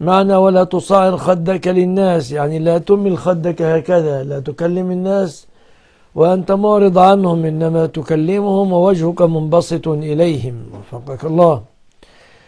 معنى ولا تصعر خدك للناس يعني لا تمل خدك هكذا لا تكلم الناس وأنت معرض عنهم إنما تكلمهم ووجهك منبسط إليهم وفقك الله